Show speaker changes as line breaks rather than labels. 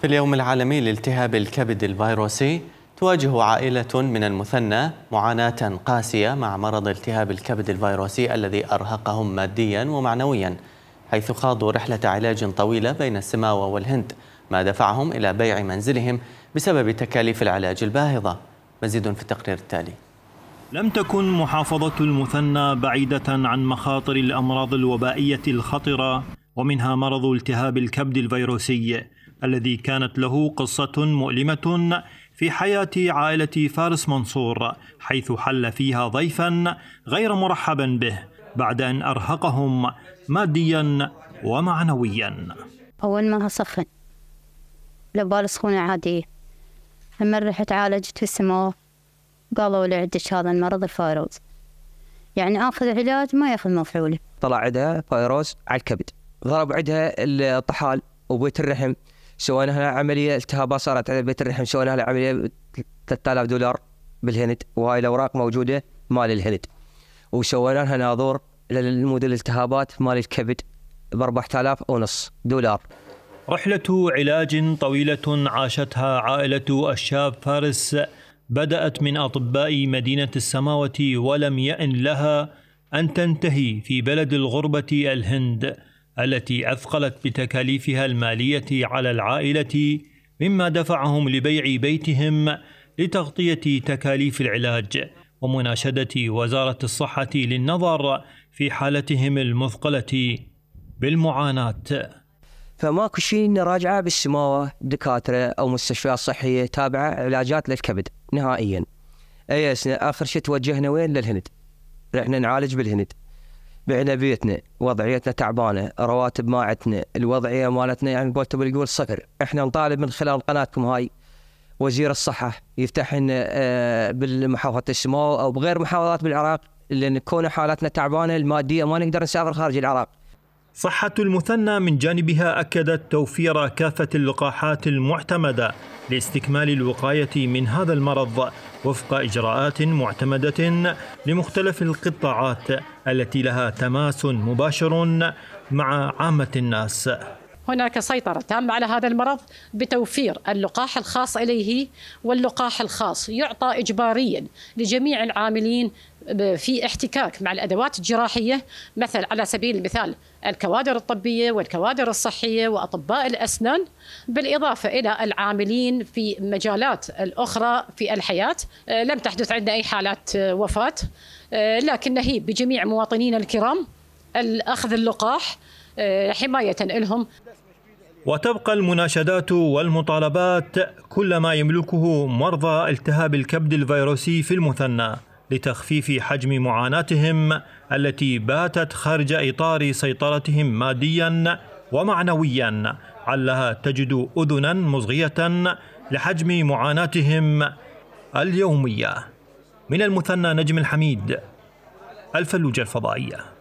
في اليوم العالمي لالتهاب الكبد الفيروسي تواجه عائلة من المثنى معاناة قاسية مع مرض التهاب الكبد الفيروسي الذي أرهقهم ماديا ومعنويا حيث خاضوا رحلة علاج طويلة بين السماوة والهند ما دفعهم إلى بيع منزلهم بسبب تكاليف العلاج الباهظة مزيد في التقرير التالي لم تكن محافظة المثنى بعيدة عن مخاطر الأمراض الوبائية الخطرة ومنها مرض التهاب الكبد الفيروسي الذي كانت له قصة مؤلمة في حياة عائلة فارس منصور حيث حل فيها ضيفا غير مرحبا به بعد أن أرهقهم ماديا ومعنويا
أول ما صفن لبال سخونة عادية لما رحت عالجت في السماء قالوا لي عندك هذا المرض الفيروز يعني آخذ علاج ما ياخذ مفعوله طلع عندها فيروز على الكبد ضرب عندها الطحال وبيت الرحم سوينا هنا عمليه التهابات صارت على بيت الرحم سوينا هنا عمليه ب 3000 دولار بالهند وهاي الاوراق موجوده مال الهند وسوينا لها ناظور للموديل الالتهابات مال الكبد ب 4000 ونص دولار رحلة
علاج طويلة عاشتها عائلة الشاب فارس بدأت من أطباء مدينة السماوة ولم يأن لها أن تنتهي في بلد الغربة الهند التي اثقلت بتكاليفها الماليه على العائله مما دفعهم لبيع بيتهم لتغطيه تكاليف العلاج ومناشده وزاره الصحه للنظر في حالتهم المثقله بالمعاناه
فماكو شيء نراجعه بالسماوه دكاتره او مستشفيات صحيه تابعه علاجات للكبد نهائيا اي اخر شيء توجهنا وين للهند رحنا نعالج بالهند بعنا بيتنا وضعيتنا تعبانه رواتب ما عندنا الوضعيه مالتنا يعني قلت يقول صفر احنا نطالب من خلال قناتكم هاي وزير الصحه يفتح لنا آه، بالمحافظه الشمال او بغير محافظات بالعراق لان كون حالتنا تعبانه الماديه ما نقدر نسافر خارج العراق
صحة المثنى من جانبها أكدت توفير كافة اللقاحات المعتمدة لاستكمال الوقاية من هذا المرض وفق إجراءات معتمدة لمختلف القطاعات التي لها تماس مباشر مع عامة الناس
هناك سيطرة تامة على هذا المرض بتوفير اللقاح الخاص إليه واللقاح الخاص يعطى إجباريا لجميع العاملين في احتكاك مع الادوات الجراحيه مثل على سبيل المثال الكوادر الطبيه والكوادر الصحيه واطباء الاسنان بالاضافه الى العاملين في مجالات الاخرى في الحياه لم تحدث عندنا اي حالات وفاه لكن نهيب بجميع مواطنينا الكرام الاخذ اللقاح آه، حماية لهم
وتبقى المناشدات والمطالبات كل ما يملكه مرضى التهاب الكبد الفيروسي في المثنى لتخفيف حجم معاناتهم التي باتت خارج اطار سيطرتهم ماديا ومعنويا علها تجد اذنا مصغيه لحجم معاناتهم اليوميه من المثنى نجم الحميد الفلوجه الفضائيه